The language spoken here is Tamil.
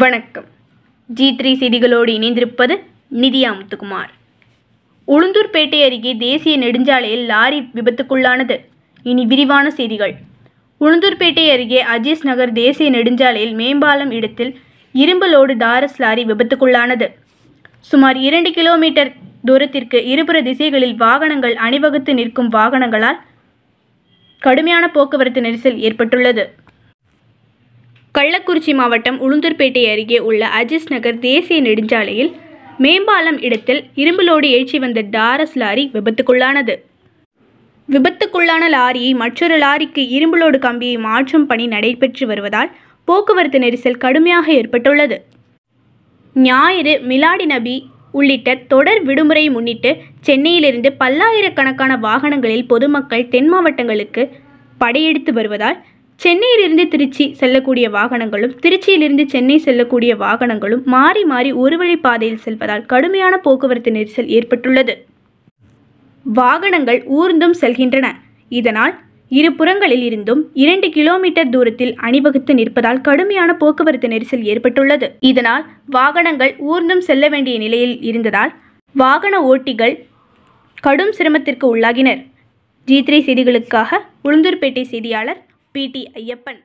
வணக்கம் ஜி த்ரீ செய்திகளோடு இணைந்திருப்பது நிதியா முத்துக்குமார் உளுந்தூர்பேட்டை அருகே தேசிய நெடுஞ்சாலையில் லாரி விபத்துக்குள்ளானது இனி விரிவான செய்திகள் உளுந்தூர்பேட்டை அருகே அஜீஸ் நகர் தேசிய நெடுஞ்சாலையில் மேம்பாலம் இடத்தில் லோடு தாரஸ் லாரி விபத்துக்குள்ளானது சுமார் இரண்டு கிலோமீட்டர் தூரத்திற்கு இருபுற திசைகளில் வாகனங்கள் அணிவகுத்து நிற்கும் வாகனங்களால் கடுமையான போக்குவரத்து நெரிசல் ஏற்பட்டுள்ளது கள்ளக்குறிச்சி மாவட்டம் உளுந்தூர்பேட்டை அருகே உள்ள அஜிஸ் நகர் தேசிய நெடுஞ்சாலையில் மேம்பாலம் இடத்தில் இரும்புலோடு ஏற்றி வந்த டாரஸ் லாரி விபத்துக்குள்ளானது விபத்துக்குள்ளான லாரியை மற்றொரு லாரிக்கு இரும்புலோடு கம்பியை மாற்றும் பணி நடைபெற்று வருவதால் போக்குவரத்து நெரிசல் கடுமையாக ஏற்பட்டுள்ளது ஞாயிறு மிலாடி நபி உள்ளிட்ட தொடர் விடுமுறை முன்னிட்டு சென்னையிலிருந்து பல்லாயிரக்கணக்கான வாகனங்களில் பொதுமக்கள் தென் மாவட்டங்களுக்கு படையெடுத்து வருவதால் சென்னையிலிருந்து திருச்சி செல்லக்கூடிய வாகனங்களும் திருச்சியிலிருந்து சென்னை செல்லக்கூடிய வாகனங்களும் மாறி மாறி ஒரு வழி பாதையில் செல்வதால் கடுமையான போக்குவரத்து நெரிசல் ஏற்பட்டுள்ளது வாகனங்கள் ஊர்ந்தும் செல்கின்றன இதனால் இரு புறங்களில் இருந்தும் இரண்டு கிலோமீட்டர் தூரத்தில் அணிவகுத்து நிற்பதால் கடுமையான போக்குவரத்து நெரிசல் ஏற்பட்டுள்ளது இதனால் வாகனங்கள் ஊர்ந்தும் செல்ல வேண்டிய நிலையில் இருந்ததால் வாகன ஓட்டிகள் கடும் சிரமத்திற்கு உள்ளாகினர் ஜி த்ரீ செய்திகளுக்காக உளுந்தூர்பேட்டை செய்தியாளர் பி டி ஐயப்பன்